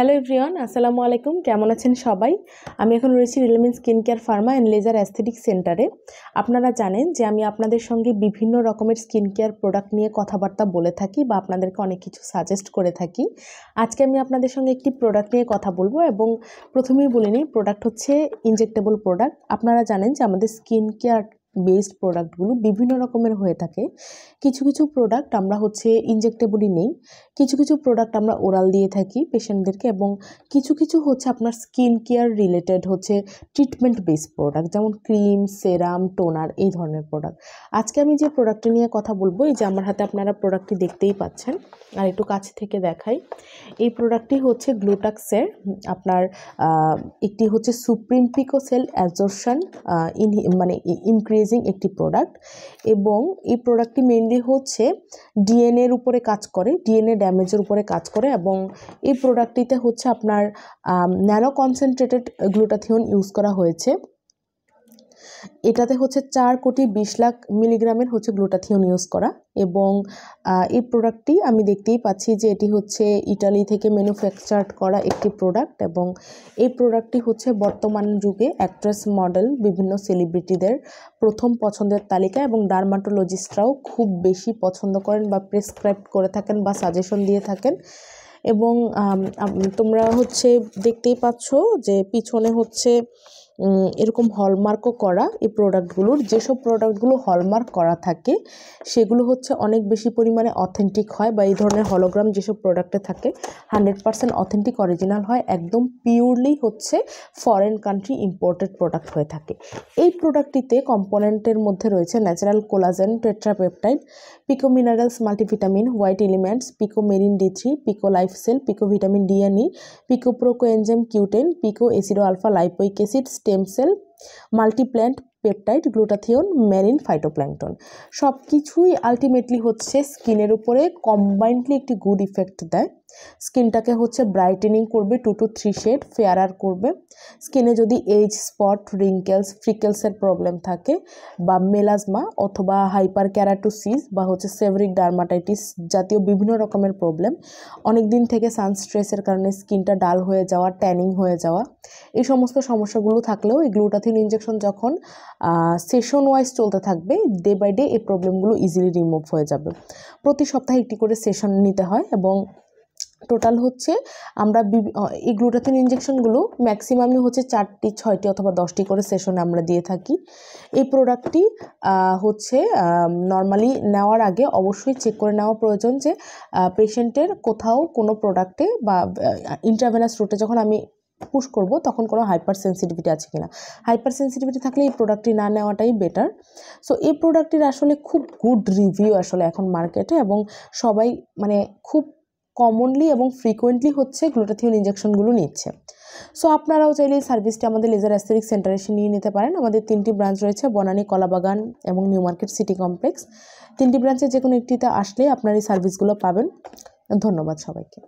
hello everyone আসসালামু আলাইকুম কেমন আছেন সবাই আমি এখন রয়েছি রিলেমিন skin care pharma and laser aesthetic সেন্টারে আপনারা জানেন যে আমি আপনাদের সঙ্গে বিভিন্ন রকমের স্কিন কেয়ার প্রোডাক্ট নিয়ে কথাবার্তা বলে থাকি বা আপনাদেরকে অনেক কিছু সাজেস্ট করে থাকি আজকে আমি আপনাদের সঙ্গে একটি প্রোডাক্ট নিয়ে কথা বলবো এবং প্রথমেই বলে নিই প্রোডাক্ট হচ্ছে ইনজেক্টেবল প্রোডাক্ট আপনারা জানেন যে আমাদের স্কিন কেয়ার বেসড প্রোডাক্টগুলো বিভিন্ন রকমের হয়ে থাকে কিছু কিছু প্রোডাক্ট আমরা হচ্ছে ইনজেক্টেবলই নেই কিছু কিছু প্রোডাক্ট আমরা ওরাল দিয়ে থাকি পেশেন্টদেরকে এবং কিছু কিছু হচ্ছে আপনার স্কিন কেয়ার রিলেটেড হচ্ছে ট্রিটমেন্ট বেসড প্রোডাক্ট যেমন ক্রিম সেরাম টোনার এই ধরনের প্রোডাক্ট আজকে আমি যে প্রোডাক্টটি নিয়ে কথা বলবো এই যে আমার হাতে আপনারা প্রোডাক্টটি দেখতেই পাচ্ছেন আর একটু কাছ থেকে দেখাই এই প্রোডাক্টটি হচ্ছে গ্লুটাক্সের আপনার আপনার একটি হচ্ছে সুপ্রিম পিকোসেল অ্যাবজর্পশন ইন মানে ইনক্রিজ অ্যামেজিং একটি প্রোডাক্ট এবং এই প্রোডাক্টটি মেনলি হচ্ছে ডিএনএর উপরে কাজ করে ডিএনএ ড্যামেজের উপরে কাজ করে এবং এই প্রোডাক্টটিতে হচ্ছে আপনার ন্যানো কনসেন্ট্রেটেড গ্লুটাথিওন ইউজ করা হয়েছে এটাতে হচ্ছে চার কোটি বিশ লাখ মিলিগ্রামের হচ্ছে গ্লুটাথিয়ন ইউজ করা এবং এই প্রোডাক্টটি আমি দেখতেই পাচ্ছি যে এটি হচ্ছে ইটালি থেকে ম্যানুফ্যাকচার করা একটি প্রোডাক্ট এবং এই প্রোডাক্টটি হচ্ছে বর্তমান যুগে অ্যাক্ট্রেস মডেল বিভিন্ন সেলিব্রিটিদের প্রথম পছন্দের তালিকা এবং ডার্মাটোলজিস্টরাও খুব বেশি পছন্দ করেন বা প্রেসক্রাইব করে থাকেন বা সাজেশন দিয়ে থাকেন এবং তোমরা হচ্ছে দেখতেই পাচ্ছ যে পিছনে হচ্ছে এরকম হলমার্কও করা এই প্রোডাক্টগুলোর যেসব প্রোডাক্টগুলো হলমার্ক করা থাকে সেগুলো হচ্ছে অনেক বেশি পরিমাণে অথেন্টিক হয় বা এই ধরনের হলোগ্রাম যেসব প্রোডাক্টে থাকে হান্ড্রেড পার্সেন্ট অথেন্টিক অরিজিনাল হয় একদম পিওরলি হচ্ছে ফরেন কান্ট্রি ইম্পোর্টেড প্রোডাক্ট হয়ে থাকে এই প্রোডাক্টটিতে কম্পোনেন্টের মধ্যে রয়েছে natural collagen tetrapeptide pico minerals multivitamin white elements pico marine D three pico life cell pico vitamin D E pico proco enzyme Q ten pico acido alpha lipoic acid stem cell multi-plant peptide glutathione marine phytoplankton সব কিছুই ultimately হচ্ছে স্কিনের উপরে combinedly একটি good effect দেয় স্কিনটাকে হচ্ছে brightening করবে two to three shade fairer করবে স্কিনে যদি এজ স্পট রিঙ্কেলস ফ্রিকেলসের প্রবলেম থাকে বা মেলাজমা অথবা হাইপার ক্যারাটোসিস বা হচ্ছে সেভরিক ডার্মাটাইটিস জাতীয় বিভিন্ন রকমের প্রবলেম অনেক দিন থেকে সানস্ট্রেসের কারণে স্কিনটা ডাল হয়ে যাওয়া ট্যানিং হয়ে যাওয়া এই সমস্ত সমস্যাগুলো থাকলেও এই গ্লুটাথিন ইঞ্জেকশন যখন সেশন ওয়াইজ চলতে থাকবে ডে বাই ডে এই প্রবলেমগুলো ইজিলি রিমুভ হয়ে যাবে প্রতি সপ্তাহে একটি করে সেশন নিতে হয় এবং টোটাল হচ্ছে আমরা এই গ্লুটাথিন ইঞ্জেকশনগুলো ম্যাক্সিমামই হচ্ছে চারটি ছয়টি অথবা দশটি করে সেশন আমরা দিয়ে থাকি এই প্রোডাক্টটি হচ্ছে নর্মালি নেওয়ার আগে অবশ্যই চেক করে নেওয়া প্রয়োজন যে পেশেন্টের কোথাও কোনো প্রোডাক্টে বা ইন্টারভেনাস রুটে যখন আমি পুশ করব তখন কোনো হাইপার সেন্সিটিভিটি আছে কিনা হাইপার সেন্সিটিভিটি থাকলে এই প্রোডাক্টটি না নেওয়াটাই বেটার সো এই প্রোডাক্টটির আসলে খুব গুড রিভিউ আসলে এখন মার্কেটে এবং সবাই মানে খুব কমনলি এবং ফ্রিকোয়েন্টলি হচ্ছে গ্লুটাথিওন ইঞ্জেকশনগুলো নিচ্ছে সো আপনারাও চাইলে এই সার্ভিসটি আমাদের লেজার অ্যাস্থেটিক সেন্টারে এসে নিয়ে নিতে পারেন আমাদের তিনটি ব্রাঞ্চ রয়েছে বনানী কলাবাগান এবং নিউ মার্কেট সিটি কমপ্লেক্স তিনটি ব্রাঞ্চে যে কোনো একটিতে আসলে আপনার এই সার্ভিসগুলো পাবেন ধন্যবাদ সবাইকে